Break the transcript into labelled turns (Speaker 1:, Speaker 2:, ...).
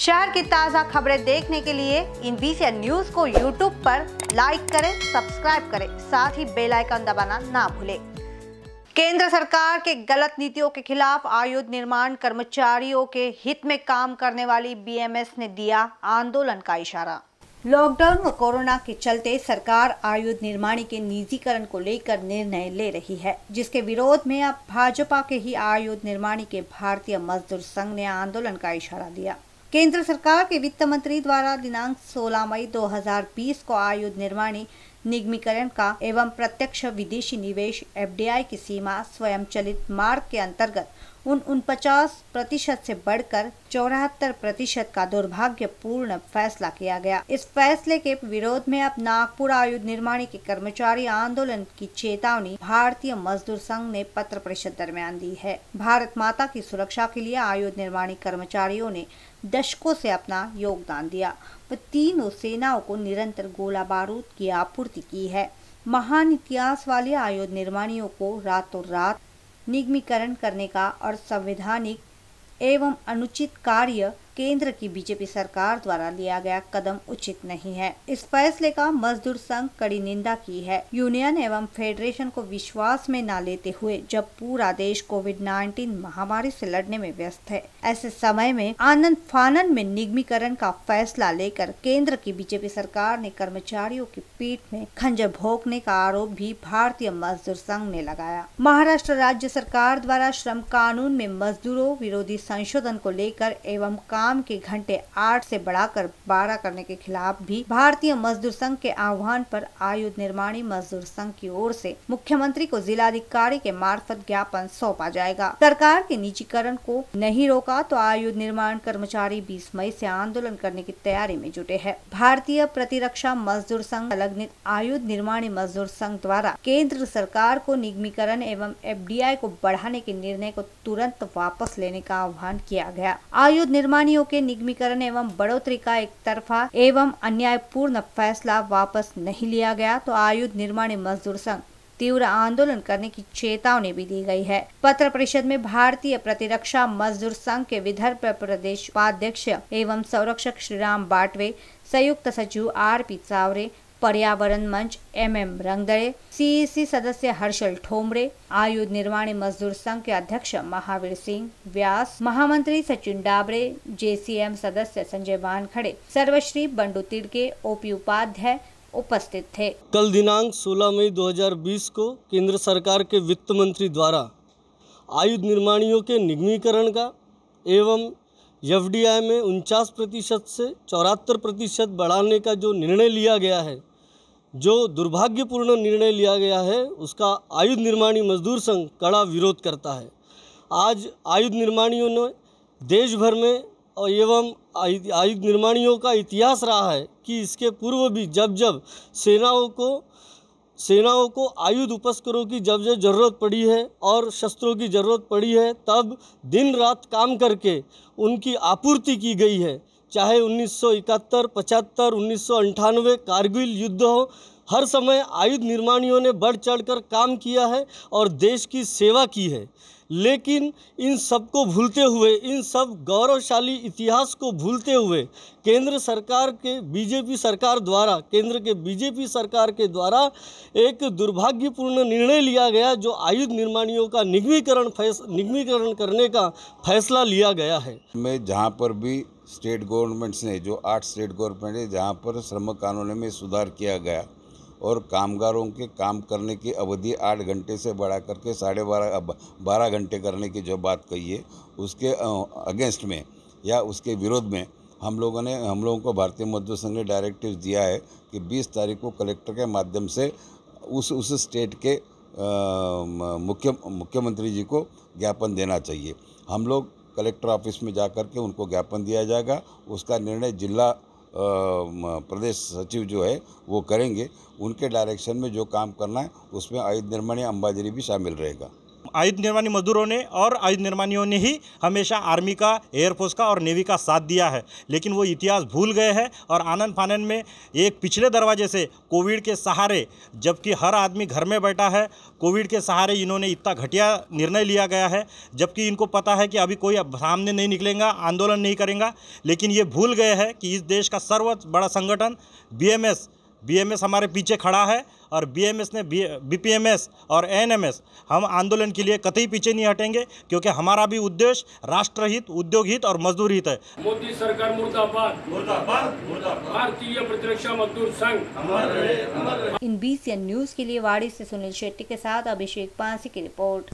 Speaker 1: शहर की ताज़ा खबरें देखने के लिए इन बीसी न्यूज को यूट्यूब पर लाइक करें सब्सक्राइब करें साथ ही बेल आइकन दबाना ना भूलें केंद्र सरकार के गलत नीतियों के खिलाफ आयुध निर्माण कर्मचारियों के हित में काम करने वाली बीएमएस ने दिया आंदोलन का इशारा लॉकडाउन और कोरोना के चलते सरकार आयुध निर्माण के निजीकरण को लेकर निर्णय ले रही है जिसके विरोध में अब भाजपा के ही आयुध निर्माण के भारतीय मजदूर संघ ने आंदोलन का इशारा दिया केंद्र सरकार के वित्त मंत्री द्वारा दिनांक 16 मई 2020 को आयुध निर्माणी निगमीकरण का एवं प्रत्यक्ष विदेशी निवेश एफडीआई की सीमा स्वयं चलित मार्ग के अंतर्गत उन उनपचास प्रतिशत से बढ़कर चौरातर प्रतिशत का दुर्भाग्यपूर्ण फैसला किया गया इस फैसले के विरोध में अब नागपुर आयुध निर्माणी के कर्मचारी आंदोलन की चेतावनी भारतीय मजदूर संघ ने पत्र परिषद दरमियान दी है भारत माता की सुरक्षा के लिए आयुध निर्माणी कर्मचारियों ने दशकों से अपना योगदान दिया व तीनों सेनाओं को निरंतर गोला बारूद की आपूर्ति की है महान इतिहास वाले आयुध निर्माणियों को रातों रात निगमीकरण करने का और संवैधानिक एवं अनुचित कार्य केंद्र की बीजेपी सरकार द्वारा लिया गया कदम उचित नहीं है इस फैसले का मजदूर संघ कड़ी निंदा की है यूनियन एवं फेडरेशन को विश्वास में न लेते हुए जब पूरा देश कोविड 19 महामारी से लड़ने में व्यस्त है ऐसे समय में आनंद फानन में निगमीकरण का फैसला लेकर केंद्र की बीजेपी सरकार ने कर्मचारियों की पीठ में खंजर भोंकने का आरोप भी भारतीय मजदूर संघ ने लगाया महाराष्ट्र राज्य सरकार द्वारा श्रम कानून में मजदूरों विरोधी संशोधन को लेकर एवं काम के घंटे आठ से बढ़ाकर बारह करने के खिलाफ भी भारतीय मजदूर संघ के आह्वान पर आयुध निर्माणी मजदूर संघ की ओर से मुख्यमंत्री को जिलाधिकारी के मार्फत ज्ञापन सौंपा जाएगा सरकार के निजीकरण को नहीं रोका तो आयुध निर्माण कर्मचारी बीस मई ऐसी आंदोलन करने की तैयारी में जुटे है भारतीय प्रतिरक्षा मजदूर संघ संलग्नित आयुध निर्माणी मजदूर संघ द्वारा केंद्र सरकार को निगमीकरण एवं एफडीआई को बढ़ाने के निर्णय को तुरंत वापस लेने का आह्वान किया गया आयुध निर्माण कंपनियों के निगमीकरण एवं बढ़ोतरी का एक तरफा एवं अन्यायपूर्ण फैसला वापस नहीं लिया गया तो आयुध निर्माण मजदूर संघ तीव्र आंदोलन करने की चेतावनी भी दी गई है पत्र परिषद में भारतीय प्रतिरक्षा मजदूर संघ के विदर्भ प्रदेश उपाध्यक्ष एवं संरक्षक श्रीराम बाटवे संयुक्त सचिव आर पी सावरे पर्यावरण मंच एम एम रंगदड़े सीईसी सदस्य हर्षल ठोमरे आयुध निर्माणी मजदूर संघ के अध्यक्ष महावीर सिंह व्यास महामंत्री सचिन डाबरे जेसीएम सदस्य संजय वानखड़े सर्वश्री बंडू तिड़के ओपी उपाध्याय उपस्थित थे
Speaker 2: कल दिनांक 16 मई 2020 को केंद्र सरकार के वित्त मंत्री द्वारा आयुध निर्माणियों के निगमीकरण का एवं एफ में उनचास प्रतिशत से चौरातर प्रतिशत बढ़ाने का जो निर्णय लिया गया है जो दुर्भाग्यपूर्ण निर्णय लिया गया है उसका आयुध निर्माणी मजदूर संघ कड़ा विरोध करता है आज आयुध निर्माणियों ने देश भर में एवं आयुध निर्माणियों का इतिहास रहा है कि इसके पूर्व भी जब जब सेनाओं को सेनाओं को आयुध उपस्करों की जब जब जरूरत पड़ी है और शस्त्रों की जरूरत पड़ी है तब दिन रात काम करके उनकी आपूर्ति की गई है चाहे उन्नीस सौ इकहत्तर पचहत्तर उन्नीस सौ अंठानवे कारगिल युद्ध हो हर समय आयुध निर्माणियों ने बढ़ चढ़कर काम किया है और देश की सेवा की है लेकिन इन सबको भूलते हुए इन सब गौरवशाली इतिहास को भूलते हुए केंद्र सरकार के बीजेपी सरकार द्वारा केंद्र के बीजेपी सरकार के द्वारा एक दुर्भाग्यपूर्ण निर्णय लिया गया जो आयुध निर्माणियों का निगमीकरण फैस निगमीकरण करने का फैसला लिया गया है
Speaker 3: मैं जहाँ पर भी स्टेट गवर्नमेंट्स ने जो आठ स्टेट गवर्नमेंट है जहाँ पर श्रम कानून में सुधार किया गया और कामगारों के काम करने की अवधि आठ घंटे से बढ़ा करके साढ़े बारह बारह घंटे करने की जो बात कही है उसके अगेंस्ट में या उसके विरोध में हम लोगों ने हम लोगों को भारतीय मजदूर संघ ने डायरेक्टिव दिया है कि 20 तारीख को कलेक्टर के माध्यम से उस उस स्टेट के मुख्य मुख्यमंत्री जी को ज्ञापन देना चाहिए हम लोग कलेक्टर ऑफिस में जा कर के उनको ज्ञापन दिया जाएगा उसका निर्णय जिला प्रदेश सचिव जो है वो करेंगे उनके डायरेक्शन में जो काम करना है उसमें आयुध निर्माण या अंबाजरी भी शामिल रहेगा आयुध निर्माणी
Speaker 4: मजदूरों ने और आयुध निर्माणियों ने ही हमेशा आर्मी का एयरफोर्स का और नेवी का साथ दिया है लेकिन वो इतिहास भूल गए हैं और आनंद फानन में एक पिछले दरवाजे से कोविड के सहारे जबकि हर आदमी घर में बैठा है कोविड के सहारे इन्होंने इतना घटिया निर्णय लिया गया है जबकि इनको पता है कि अभी कोई सामने नहीं निकलेगा आंदोलन नहीं करेगा लेकिन ये भूल गए हैं कि इस देश का सर्व बड़ा संगठन बी एम हमारे पीछे खड़ा है और बीएमएस ने बीपीएमएस और एएनएमएस हम आंदोलन के लिए कतई पीछे नहीं हटेंगे क्योंकि हमारा भी उद्देश्य राष्ट्रहित उद्योग हित और मजदूर हित है
Speaker 3: मोदी सरकार मुर्दाबाद मुर्दाबाद भारतीय प्रतिरक्षा मजदूर संघ
Speaker 1: इन एन न्यूज के लिए वाड़ी ऐसी सुनील शेट्टी के साथ अभिषेक पांसी की रिपोर्ट